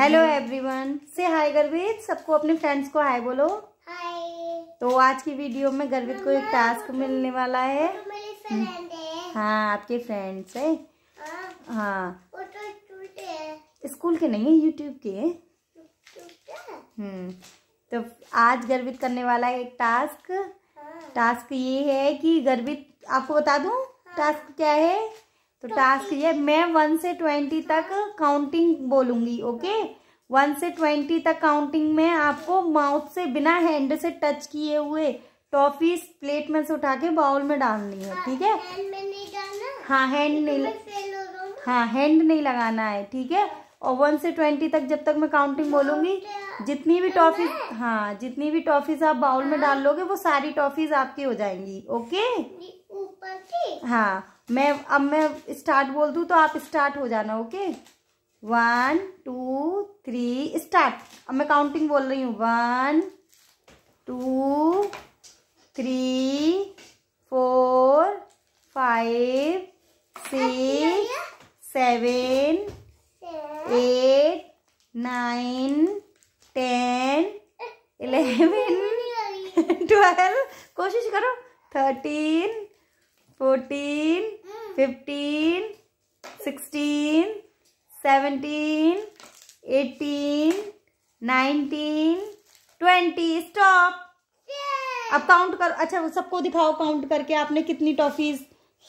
Hello everyone से हाय गर्वित सबको अपने फ्रेंड्स को हाय बोलो हाय तो आज की वीडियो में गर्वित को एक टास्क मिलने वाला है तो हाँ आपके फ्रेंड्स है हाँ स्कूल हाँ। तो के नहीं है यूट्यूब के हम्म तो आज गर्वित करने वाला है एक टास्क हाँ। टास्क ये है कि गर्वित आपको बता दूं टास्क हाँ। क्या है तो टास्क ये मैं वन से ट्वेंटी तक काउंटिंग बोलूंगी ओके वन से ट्वेंटी तक काउंटिंग में आपको माउथ से बिना हैंड से टच किए हुए टॉफी प्लेट में से उठा के बाउल में डालनी है ठीक है हाँ हैंड नहीं हाँ हैंड नहीं लगाना है ठीक है और वन से ट्वेंटी तक जब तक मैं काउंटिंग बोलूंगी जितनी भी टॉफी हाँ जितनी भी टॉफीज आप बाउल में हाँ। डाल लोगे वो सारी टॉफीज आपकी हो जाएंगी ओके ऊपर हाँ मैं अब मैं स्टार्ट बोल दूँ तो आप स्टार्ट हो जाना okay one two three start अब मैं काउंटिंग बोल रही हूँ one two three four five six seven eight nine ten eleven twelve कोशिश करो thirteen fourteen fifteen sixteen seventeen eighteen nineteen twenty stop अब काउंट कर अच्छा वो सबको दिखाओ काउंट करके आपने कितनी टॉफीज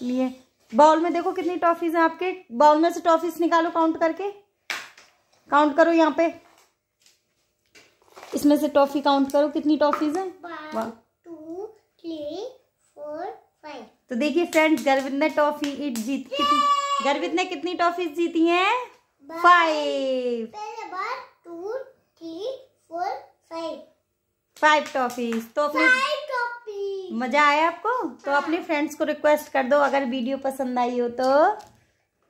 लिए बॉल में देखो कितनी टॉफीज हैं आपके बॉल में से टॉफीज निकालो काउंट करके काउंट करो यहाँ पे इसमें से टॉफी काउंट करो कितनी टॉफीज हैं वन टू थ्री तो देखिए फ्रेंड्स गर्वित ने टॉफी इट जीत कितनी गर्वित ने कितनी टॉफी जीती हैं फाइव फाइव टॉफीज तो अपने मजा आया आपको तो हाँ। तो अपने फ्रेंड्स को रिक्वेस्ट कर दो अगर वीडियो पसंद आई हो तो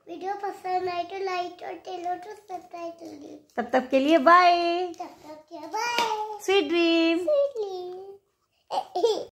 वीडियो पसंद आई तो लाइक और टेलो तो सब्सक्राइब कर दी तब तक के लिए बाय तब तक के बाय स्वीट ड्रीम